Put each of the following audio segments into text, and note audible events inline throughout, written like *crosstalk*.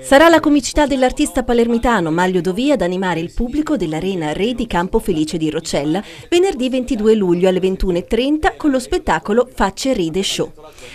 Sarà la comicità dell'artista palermitano Maglio Dovia ad animare il pubblico dell'Arena Re di Campo Felice di Rocella venerdì 22 luglio alle 21.30 con lo spettacolo Facce Ride Show.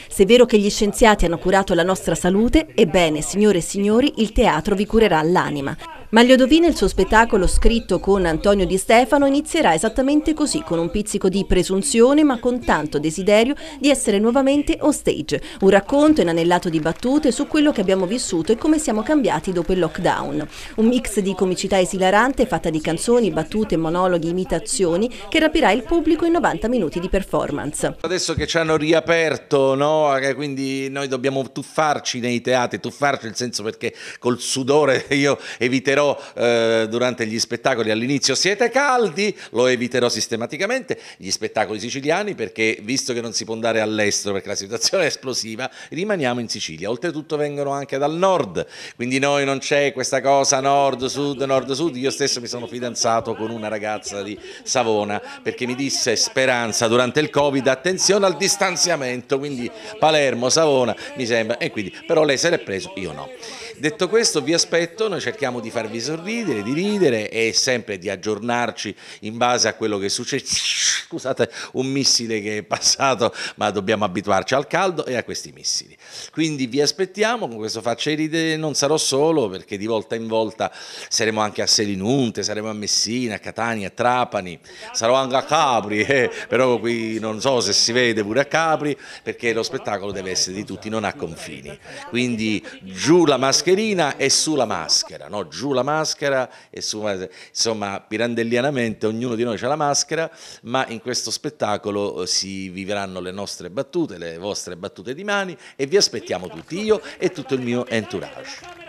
Se è vero che gli scienziati hanno curato la nostra salute, ebbene, signore e signori, il teatro vi curerà l'anima. Maglio Dovina, il suo spettacolo scritto con Antonio Di Stefano, inizierà esattamente così, con un pizzico di presunzione ma con tanto desiderio di essere nuovamente on stage. Un racconto inanellato di battute su quello che abbiamo vissuto e come siamo cambiati dopo il lockdown. Un mix di comicità esilarante fatta di canzoni, battute, monologhi, imitazioni che rapirà il pubblico in 90 minuti di performance. Adesso che ci hanno riaperto, no? Eh, quindi noi dobbiamo tuffarci nei teatri, tuffarci nel senso perché col sudore *laughs* io eviterò però eh, durante gli spettacoli all'inizio siete caldi, lo eviterò sistematicamente, gli spettacoli siciliani perché visto che non si può andare all'estero perché la situazione è esplosiva, rimaniamo in Sicilia, oltretutto vengono anche dal nord, quindi noi non c'è questa cosa nord-sud, nord-sud, io stesso mi sono fidanzato con una ragazza di Savona perché mi disse speranza durante il Covid, attenzione al distanziamento, quindi Palermo, Savona mi sembra, e quindi però lei se l'è preso, io no. Detto questo vi aspetto, noi cerchiamo di farvi farvi sorridere, di ridere e sempre di aggiornarci in base a quello che succede. Scusate, un missile che è passato, ma dobbiamo abituarci al caldo e a questi missili. Quindi vi aspettiamo con questo faccia ridere, non sarò solo perché di volta in volta saremo anche a Selinunte, saremo a Messina, a Catania, a Trapani, sarò anche a Capri, eh, però qui non so se si vede pure a Capri perché lo spettacolo deve essere di tutti, non ha confini. Quindi giù la mascherina e su la maschera, no? giù la la maschera, e su, insomma pirandellianamente ognuno di noi ha la maschera, ma in questo spettacolo eh, si vivranno le nostre battute, le vostre battute di mani e vi aspettiamo tutti io e tutto il mio entourage.